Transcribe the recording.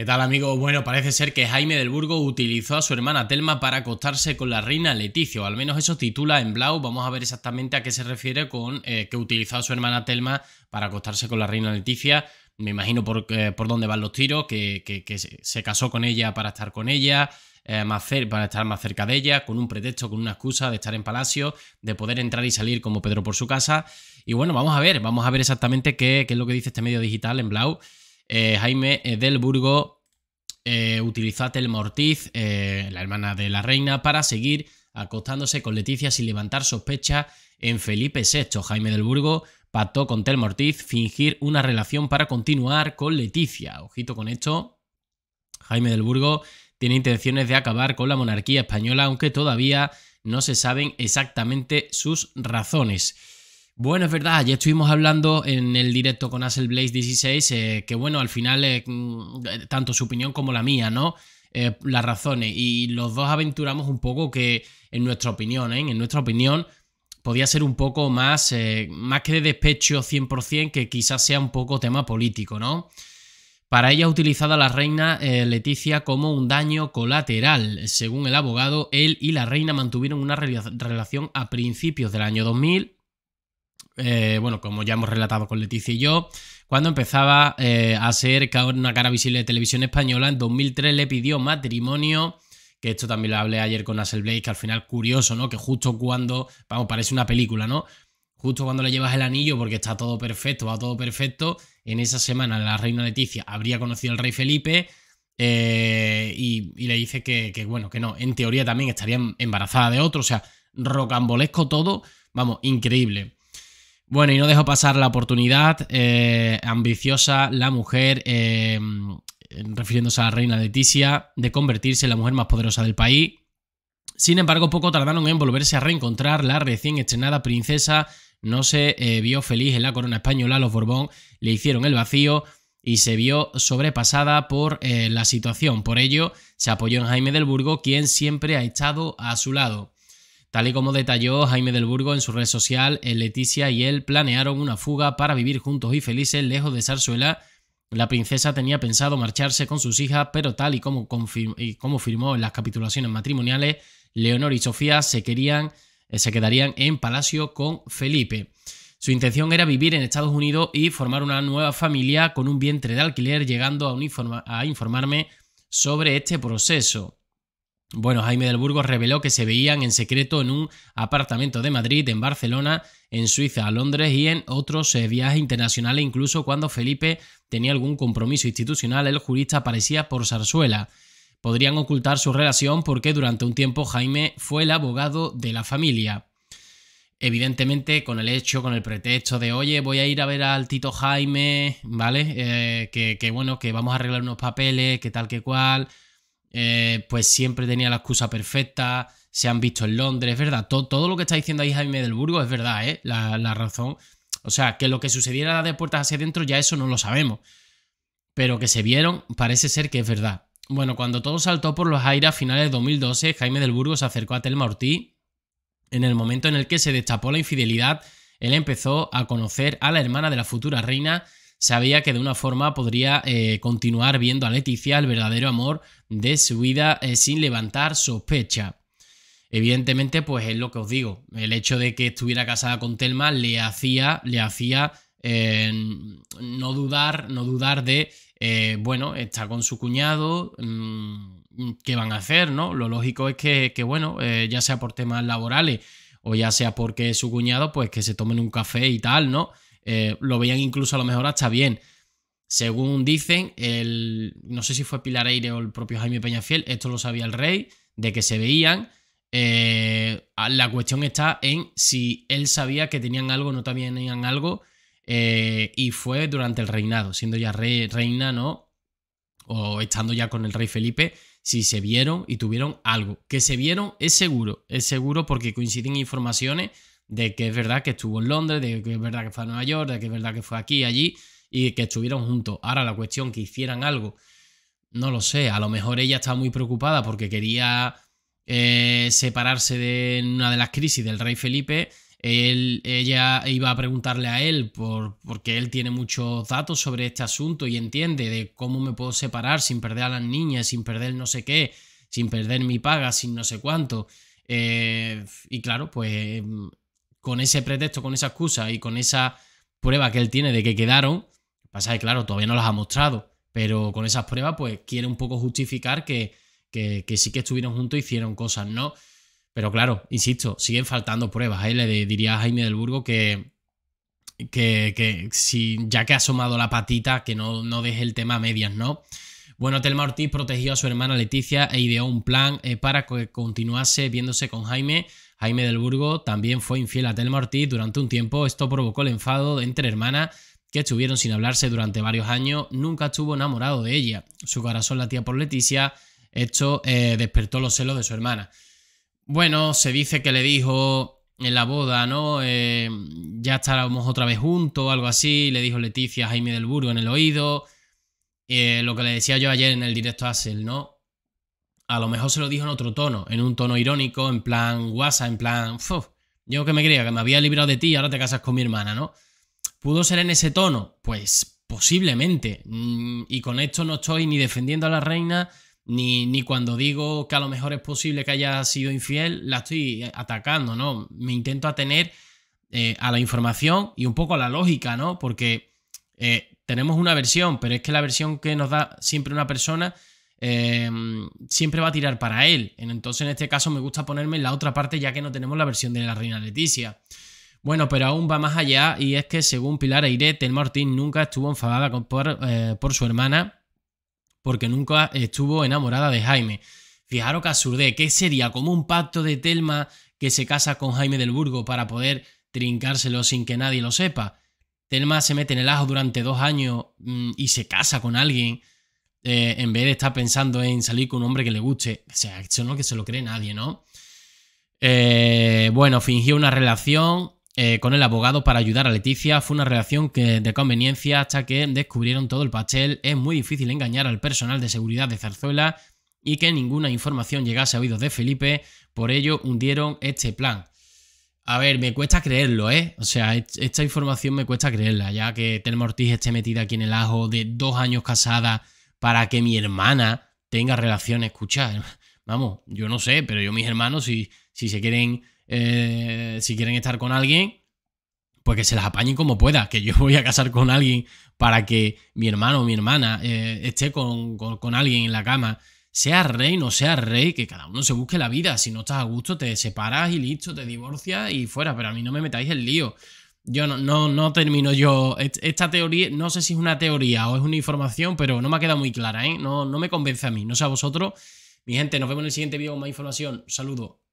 ¿Qué tal amigo. Bueno, parece ser que Jaime del Burgo utilizó a su hermana Telma para acostarse con la reina Leticia, al menos eso titula en Blau, vamos a ver exactamente a qué se refiere con eh, que utilizó a su hermana Telma para acostarse con la reina Leticia, me imagino por, eh, por dónde van los tiros, que, se casó con ella para estar con ella, eh, para estar más cerca de ella, con un pretexto, con una excusa de estar en palacio, de poder entrar y salir como Pedro por su casa, y bueno, vamos a ver, vamos a ver exactamente qué, qué es lo que dice este medio digital en Blau, eh, Jaime eh, del Burgo eh, utilizó a Telmortiz, la hermana de la reina, para seguir acostándose con Leticia sin levantar sospecha en Felipe VI. Jaime del Burgo pactó con Telmortiz fingir una relación para continuar con Leticia. Ojito con esto. Jaime del Burgo tiene intenciones de acabar con la monarquía española, aunque todavía no se saben exactamente sus razones. Bueno, es verdad, Ya estuvimos hablando en el directo con Axel Blaze 16, eh, que bueno, al final, eh, mm, tanto su opinión como la mía, ¿no? Eh, las razones. Y los dos aventuramos un poco que, en nuestra opinión, en nuestra opinión, podía ser un poco más, más que de despecho 100%, que quizás sea un poco tema político, ¿no? Para ella ha utilizado a la reina Leticia como un daño colateral. Según el abogado, él y la reina mantuvieron una relación a principios del año 2000 eh, bueno, como ya hemos relatado con Leticia y yo, cuando empezaba eh, a ser una cara visible de televisión española, en 2003 le pidió matrimonio, que esto también lo hablé ayer con asel Blake, que al final curioso, ¿no? Que justo cuando, vamos, parece una película, ¿no? Justo cuando le llevas el anillo porque está todo perfecto, va todo perfecto, en esa semana la reina Leticia habría conocido al rey Felipe, eh, y, le dice que, que, bueno, que no, en teoría también estaría embarazada de otro, o sea, rocambolesco todo, vamos, increíble. Bueno, y no dejó pasar la oportunidad. Eh, ambiciosa la mujer, em, refiriéndose a la reina Leticia, de convertirse en la mujer más poderosa del país. Sin embargo, poco tardaron en volverse a reencontrar. La recién estrenada princesa no se eh, vio feliz en la corona española. Los Borbón le hicieron el vacío y se vio sobrepasada por eh, la situación. Por ello, se apoyó en Jaime del Burgo, quien siempre ha estado a su lado. Tal y como detalló Jaime del Burgo en su red social, eh, Leticia y él planearon una fuga para vivir juntos y felices lejos de Zarzuela. La princesa tenía pensado marcharse con sus hijas, pero tal y como, como firmó en las capitulaciones matrimoniales, Leonor y Sofía se, querían, eh, se quedarían en palacio con Felipe. Su intención era vivir en Estados Unidos y formar una nueva familia con un vientre de alquiler, llegando a informarme sobre este proceso. Bueno, Jaime del Burgo reveló que se veían en secreto en un apartamento de Madrid, en Barcelona, en Suiza, Londres y en otros eh, viajes internacionales, incluso cuando Felipe tenía algún compromiso institucional, el jurista aparecía por zarzuela. Podrían ocultar su relación porque durante un tiempo Jaime fue el abogado de la familia. Evidentemente, con el hecho, con el pretexto de, oye, voy a ir a ver al Tito Jaime, ¿vale? Eh, que, que bueno, que vamos a arreglar unos papeles, que tal, que cual eh, pues siempre tenía la excusa perfecta, se han visto en Londres, es verdad, todo, lo que está diciendo ahí Jaime del Burgo es verdad, ¿eh? la, razón. O sea, que lo que sucediera de puertas hacia adentro ya eso no lo sabemos. Pero que se vieron, parece ser que es verdad. Bueno, cuando todo saltó por los aires a finales de 2012, Jaime del Burgo se acercó a Telma Ortiz. En el momento en el que se destapó la infidelidad, él empezó a conocer a la hermana de la futura reina sabía que de una forma podría eh, continuar viendo a Leticia el verdadero amor de su vida eh, sin levantar sospecha. Evidentemente, pues es lo que os digo. El hecho de que estuviera casada con Telma le hacía, le hacía eh, no dudar, no dudar de, bueno, está con su cuñado, mm, ¿qué van a hacer? ¿no? Lo lógico es que, bueno, ya sea por temas laborales o ya sea porque su cuñado, pues que se tomen un café y tal, ¿no? Eh, lo veían incluso a lo mejor hasta bien. Según dicen, el, no sé si fue Pilar Aire o el propio Jaime Peñafiel, esto lo sabía el rey, de que se veían. Eh, la cuestión está en si él sabía que tenían algo o no también tenían algo, eh, y fue durante el reinado, siendo ya reina, ¿no? O estando ya con el rey Felipe, si se vieron y tuvieron algo. Que se vieron es seguro, es seguro porque coinciden informaciones de que es verdad que estuvo en Londres, de que es verdad que fue a Nueva York, de que es verdad que fue aquí, y allí, y que estuvieron juntos. Ahora la cuestión, que hicieran algo, no lo sé, a lo mejor ella estaba muy preocupada porque quería eh, separarse de una de las crisis del rey Felipe. ella iba a preguntarle a él por, porque él tiene muchos datos sobre este asunto y entiende de cómo me puedo separar sin perder a las niñas, sin perder no sé qué, sin perder mi paga, sin no sé cuánto. Eh, y claro, pues con ese pretexto, con esa excusa y con esa prueba que él tiene de que quedaron, pasa que claro, todavía no las ha mostrado, pero con esas pruebas pues quiere un poco justificar que, sí que estuvieron juntos y hicieron cosas, ¿no? Pero claro, insisto, siguen faltando pruebas. Ahí ¿eh? le diría a Jaime del Burgo que, que, si, ya que ha asomado la patita, que no, no deje el tema a medias, ¿no? Bueno, Telma Ortiz protegió a su hermana Leticia e ideó un plan eh, para que continuase viéndose con Jaime Jaime del Burgo también fue infiel a Telma Ortiz durante un tiempo. Esto provocó el enfado entre hermanas que estuvieron sin hablarse durante varios años. Nunca estuvo enamorado de ella. Su corazón latía por Leticia. Esto eh, despertó los celos de su hermana. Bueno, se dice que le dijo en la boda, ¿no? Eh, ya estábamos otra vez juntos, algo así. Le dijo Leticia a Jaime del Burgo en el oído. Eh, lo que le decía yo ayer en el directo a Sel, ¿no? a lo mejor se lo dijo en otro tono, en un tono irónico, en plan guasa, en plan, yo que me creía que me había librado de ti y ahora te casas con mi hermana, ¿no? ¿Pudo ser en ese tono? Pues posiblemente. Mm, y con esto no estoy ni defendiendo a la reina, ni, ni cuando digo que a lo mejor es posible que haya sido infiel, la estoy atacando, ¿no? Me intento atener eh, a la información y un poco a la lógica, ¿no? Porque eh, tenemos una versión, pero es que la versión que nos da siempre una persona Em, siempre va a tirar para él. Entonces, en este caso, me gusta ponerme en la otra parte, ya que no tenemos la versión de la reina Leticia. Bueno, pero aún va más allá, y es que según Pilar Aire, Telma martín nunca estuvo enfadada por, eh, por su hermana, porque nunca estuvo enamorada de Jaime. Fijaros que absurde ¿qué sería? Como un pacto de Telma que se casa con Jaime del Burgo para poder trincárselo sin que nadie lo sepa. Telma se mete en el ajo durante dos años mm, y se casa con alguien eh, en vez de estar pensando en salir con un hombre que le guste. O sea, eso no que se lo cree nadie, ¿no? Eh, bueno, fingió una relación eh, con el abogado para ayudar a Leticia. Fue una relación que, de conveniencia hasta que descubrieron todo el pastel. Es muy difícil engañar al personal de seguridad de Zarzuela y que ninguna información llegase a oídos de Felipe. Por ello, hundieron este plan. A ver, me cuesta creerlo, ¿eh? O sea, esta información me cuesta creerla, ya que Telma Ortiz esté metida aquí en el ajo de dos años casada para que mi hermana tenga relaciones. Escucha, vamos, yo no sé, pero yo mis hermanos, si, si se quieren, eh, si quieren estar con alguien, pues que se las apañen como pueda, que yo voy a casar con alguien para que mi hermano o mi hermana eh, esté con, con, alguien en la cama sea rey, no sea rey, que cada uno se busque la vida. Si no estás a gusto, te separas y listo, te divorcias y fuera. Pero a mí no me metáis el lío. Yo no, no, no termino yo. Esta teoría, no sé si es una teoría o es una información, pero no me ha quedado muy clara, ¿eh? No, no me convence a mí, no sé a vosotros. Mi gente, nos vemos en el siguiente vídeo con más información. Saludos.